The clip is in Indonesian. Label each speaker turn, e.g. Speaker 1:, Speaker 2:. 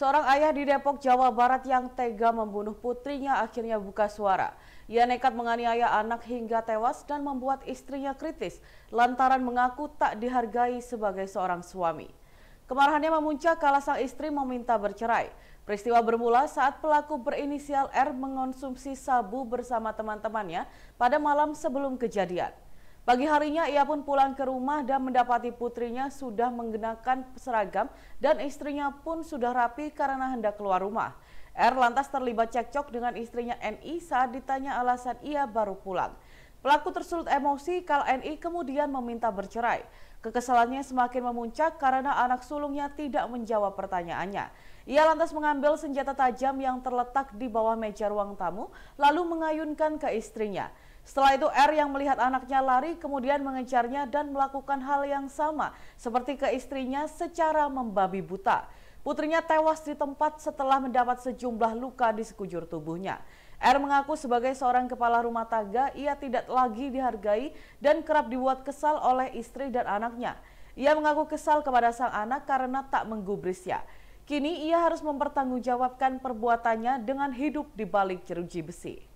Speaker 1: Seorang ayah di Depok, Jawa Barat yang tega membunuh putrinya akhirnya buka suara. Ia nekat menganiaya anak hingga tewas dan membuat istrinya kritis lantaran mengaku tak dihargai sebagai seorang suami. Kemarahannya memuncak kala sang istri meminta bercerai. Peristiwa bermula saat pelaku berinisial R mengonsumsi sabu bersama teman-temannya pada malam sebelum kejadian. Pagi harinya ia pun pulang ke rumah dan mendapati putrinya sudah mengenakan seragam dan istrinya pun sudah rapi karena hendak keluar rumah. R lantas terlibat cekcok dengan istrinya NI saat ditanya alasan ia baru pulang. Pelaku tersulut emosi, Kal NI kemudian meminta bercerai. Kekesalannya semakin memuncak karena anak sulungnya tidak menjawab pertanyaannya. Ia lantas mengambil senjata tajam yang terletak di bawah meja ruang tamu, lalu mengayunkan ke istrinya. Setelah itu R yang melihat anaknya lari kemudian mengejarnya dan melakukan hal yang sama seperti ke istrinya secara membabi buta. Putrinya tewas di tempat setelah mendapat sejumlah luka di sekujur tubuhnya. R mengaku sebagai seorang kepala rumah tangga, ia tidak lagi dihargai dan kerap dibuat kesal oleh istri dan anaknya. Ia mengaku kesal kepada sang anak karena tak menggubrisnya. Kini ia harus mempertanggungjawabkan perbuatannya dengan hidup di balik jeruji besi.